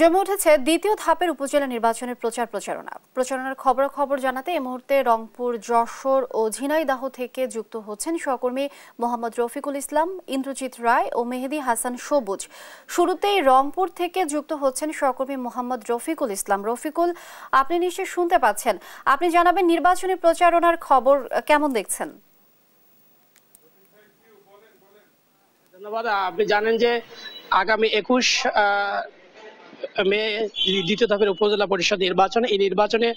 জমে উঠেছে দ্বিতীয় ধাপের উপজেলা নির্বাচনের প্রচার প্রচারণা প্রচারণার খবর জানাতে এ মুহূর্তে রংপুর যশোর ও ঝিনাইদাহ থেকে যুক্ত হচ্ছেন সহকর্মী মোহাম্মদ রফিকুল ইসলাম ইন্দ্রজিৎ রায় ও মেহেদি হাসান সবুজ শুরুতেই রংপুর থেকে যুক্ত হচ্ছেন সহকর্মী মোহাম্মদ রফিকুল ইসলাম রফিকুল আপনি নিশ্চয়ই শুনতে পাচ্ছেন আপনি জানাবেন নির্বাচনী প্রচারণার খবর কেমন দেখছেন ধন্যবাদ আপনি জানেন যে আগামী একুশ মে দ্বিতীয় ধাপের উপজেলা পরিষদ নির্বাচন এই নির্বাচনে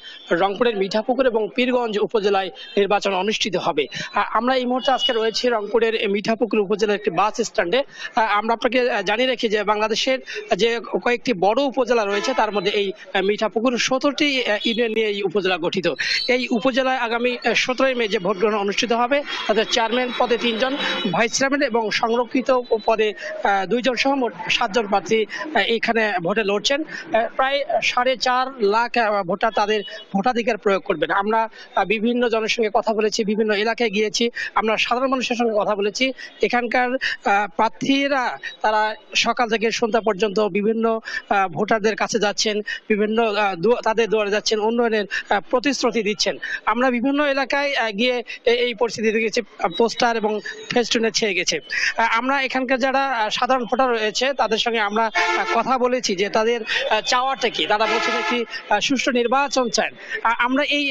রংপুরের মিঠাপুকুর এবং পীরগঞ্জ উপজেলায় নির্বাচন অনুষ্ঠিত হবে আমরা এই মুহূর্তে আজকে রয়েছি রংপুরের মিঠাপুকুর উপজেলার একটি বাস স্ট্যান্ডে আমরা আপনাকে জানিয়ে রাখি যে বাংলাদেশের যে কয়েকটি বড় উপজেলা রয়েছে তার মধ্যে এই মিঠাপুকুর সতেরোটি ইউনিয়ন নিয়ে এই উপজেলা গঠিত এই উপজেলায় আগামী সতেরোই মে যে ভোট গ্রহণ অনুষ্ঠিত হবে তাদের চেয়ারম্যান পদে তিনজন ভাইস চেয়ারম্যান এবং সংরক্ষিত পদে দুইজন সহ মোট সাতজন প্রার্থী এখানে ভোটে লড়ছে করছেন প্রায় সাড়ে চার লাখ ভোটার তাদের ভোটাধিকার প্রয়োগ করবেন আমরা বিভিন্ন জনের সঙ্গে কথা বলেছি বিভিন্ন এলাকায় গিয়েছি আমরা সাধারণ মানুষের সঙ্গে কথা বলেছি এখানকার প্রার্থীরা তারা সকাল থেকে সন্ধ্যা পর্যন্ত বিভিন্ন ভোটারদের কাছে যাচ্ছেন বিভিন্ন তাদের দুয়ারে যাচ্ছেন উন্নয়নের প্রতিশ্রুতি দিচ্ছেন আমরা বিভিন্ন এলাকায় গিয়ে এই পরিস্থিতি দেখেছি পোস্টার এবং ফেস্টুনে ছেয়ে গেছে আমরা এখানকার যারা সাধারণ ভোটার রয়েছে তাদের সঙ্গে আমরা কথা বলেছি যে তাদের তাদের চাওয়াটা কি তারা বলছেন একটি সুষ্ঠু নির্বাচন চান আমরা এই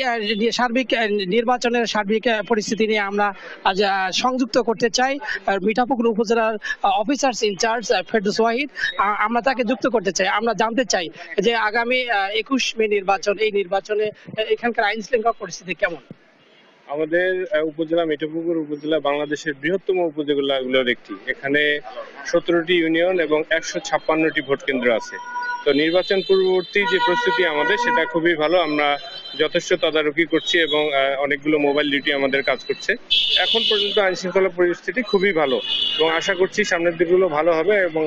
সার্বিক নির্বাচনের সার্বিক পরিস্থিতি নিয়ে আমরা আজ সংযুক্ত করতে চাই মিঠাপুকুর উপজেলার অফিসার্স ইনচার্জ ফেরদুস ওয়াহিদ আমরা তাকে যুক্ত করতে চাই আমরা জানতে চাই যে আগামী একুশ মে নির্বাচন এই নির্বাচনে এখানকার আইন শৃঙ্খলা পরিস্থিতি কেমন আমাদের উপজেলা মেটাপুকুর উপজেলা বাংলাদেশের বৃহত্তম উপজেলাগুলোর একটি এখানে সতেরোটি ইউনিয়ন এবং একশো ছাপ্পান্নটি ভোট কেন্দ্র আছে তো নির্বাচন পূর্ববর্তী যে প্রস্তুতি আমাদের সেটা খুবই ভালো আমরা যথেষ্ট তদারকি করছি এবং অনেকগুলো মোবাইল ডিউটি আমাদের কাজ করছে এখন পর্যন্ত আইনশৃঙ্খলা পরিস্থিতি খুবই ভালো এবং আশা করছি সামনের দিকগুলো ভালো হবে এবং